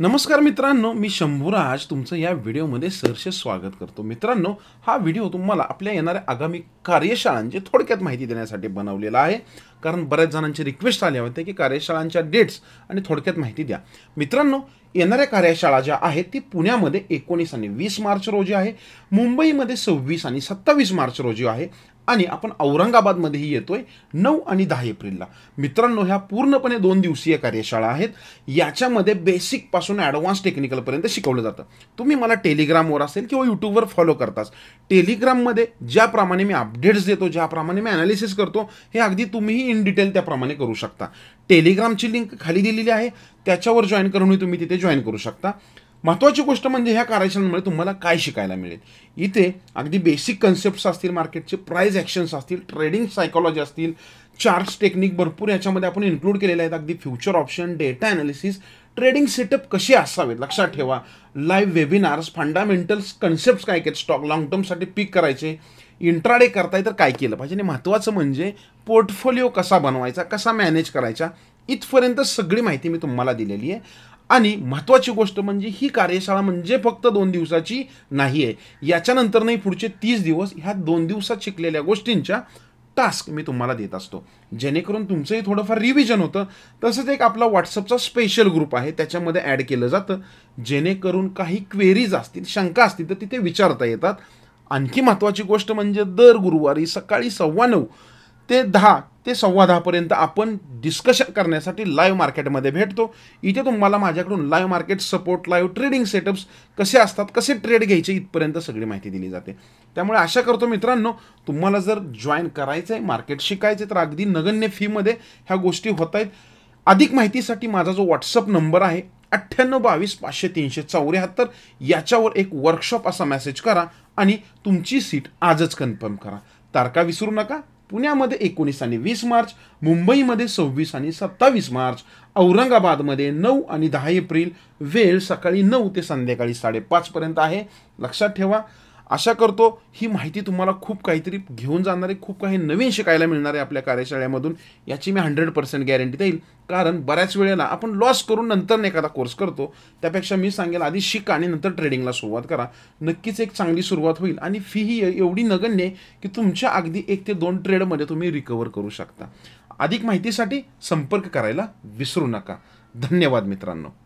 नमस्कार मित्रांनो मी शंभूराज तुमचं या व्हिडिओमध्ये सरसे स्वागत करतो मित्रांनो हा व्हिडिओ तुम्हाला आपल्या येणाऱ्या आगामी कार्यशाळांची थोडक्यात माहिती देण्यासाठी बनवलेला आहे कारण बऱ्याच जणांची रिक्वेस्ट आले होते की कार्यशाळांच्या डेट्स आणि थोडक्यात माहिती द्या मित्रांनो येणाऱ्या कार्यशाळा ज्या आहेत ती पुण्यामध्ये एकोणीस आणि वीस मार्च रोजी आहे मुंबईमध्ये सव्वीस आणि सत्तावीस मार्च रोजी आहे आणि आपण औरंगाबादमध्येही येतोय नऊ आणि दहा एप्रिलला मित्रांनो ह्या पूर्णपणे दोन दिवसीय कार्यशाळा आहेत याच्यामध्ये बेसिकपासून ॲडव्हान्स टेक्निकलपर्यंत शिकवलं जातं तुम्ही मला टेलिग्रामवर असेल किंवा यूट्यूबवर फॉलो करताच टेलिग्राममध्ये ज्याप्रमाणे मी अपडेट्स देतो ज्याप्रमाणे मी ॲनालिसिस करतो हे अगदी तुम्हीही इन डिटेल त्याप्रमाणे करू शकता टेलिग्रामची लिंक खाली दिलेली आहे त्याच्यावर जॉईन करूनही तुम्ही तिथे जॉईन करू शकता महत्त्वाची गोष्ट म्हणजे ह्या कार्यशाळांमुळे तुम्हाला काय शिकायला मिळेल इथे अगदी बेसिक कन्सेप्ट्स असतील मार्केटचे प्राईज ॲक्शन्स असतील ट्रेडिंग सायकॉलॉजी असतील चार्ट्स टेक्निक भरपूर याच्यामध्ये आपण इन्क्लूड केलेले आहेत अगदी future option data analysis trading setup कसे असावेत लक्षात ठेवा लाईव्ह वेबिनार्स फंडामेंटल्स कन्सेप्ट्स काय केले स्टॉक लाँग टर्मसाठी पिक करायचे इंट्राडे करताय तर काय केलं पाहिजे आणि महत्त्वाचं म्हणजे पोर्टफोलिओ कसा बनवायचा कसा मॅनेज करायचा इथपर्यंत सगळी माहिती मी तुम्हाला दिलेली आहे आणि महत्त्वाची गोष्ट म्हणजे ही कार्यशाळा म्हणजे फक्त दोन दिवसाची नाही आहे याच्यानंतर नाही पुढचे तीस दिवस ह्या दोन दिवसात शिकलेल्या गोष्टींच्या टास्क मी तुम्हाला देत असतो जेणेकरून तुमचंही थोडंफार रिव्हिजन होतं तसंच एक आपला व्हॉट्सअपचा स्पेशल ग्रुप आहे त्याच्यामध्ये ॲड केलं जातं जेणेकरून काही क्वेरीज असतील शंका असतील तर तिथे विचारता येतात आणखी महत्त्वाची गोष्ट म्हणजे दर गुरुवारी सकाळी सव्वा नऊ ते दहा ते सव्वा दहापर्यंत आपण डिस्कशन करण्यासाठी लाईव्ह मार्केटमध्ये भेटतो इथे तुम्हाला माझ्याकडून live market support live trading setups कसे असतात कसे ट्रेड घ्यायचे इथपर्यंत सगळी माहिती दिली जाते त्यामुळे आशा करतो मित्रांनो तुम्हाला जर जॉईन करायचं आहे मार्केट आहे तर अगदी नगण्य फीमध्ये ह्या गोष्टी होत आहेत अधिक माहितीसाठी माझा जो व्हॉट्सअप नंबर आहे अठ्ठ्याण्णव बावीस पाचशे तीनशे चौऱ्याहत्तर याच्यावर एक वर्कशॉप असा मेसेज करा आणि तुमची सीट आजच कन्फर्म करा तारका विसरू नका पुण्यामध्ये एकोणीस आणि वीस मार्च मुंबईमध्ये सव्वीस आणि सत्तावीस मार्च औरंगाबादमध्ये नऊ आणि दहा एप्रिल वेळ सकाळी नऊ ते संध्याकाळी साडेपाचपर्यंत आहे लक्षात ठेवा आशा करतो ही माहिती तुम्हाला खूप काहीतरी घेऊन जाणारे खूप काही नवीन शिकायला मिळणार आहे आपल्या कार्यशाळेमधून याची मी हंड्रेड पर्सेंट गॅरंटी देईल कारण बऱ्याच वेळेला आपण लॉस करून नंतर एखादा कोर्स करतो त्यापेक्षा मी सांगेल आधी शिका आणि नंतर ट्रेडिंगला सुरुवात करा नक्कीच एक चांगली सुरुवात होईल आणि फी ही एवढी नगण्य आहे की तुमच्या अगदी एक ते दोन ट्रेडमध्ये तुम्ही रिकवर करू शकता अधिक माहितीसाठी संपर्क करायला विसरू नका धन्यवाद मित्रांनो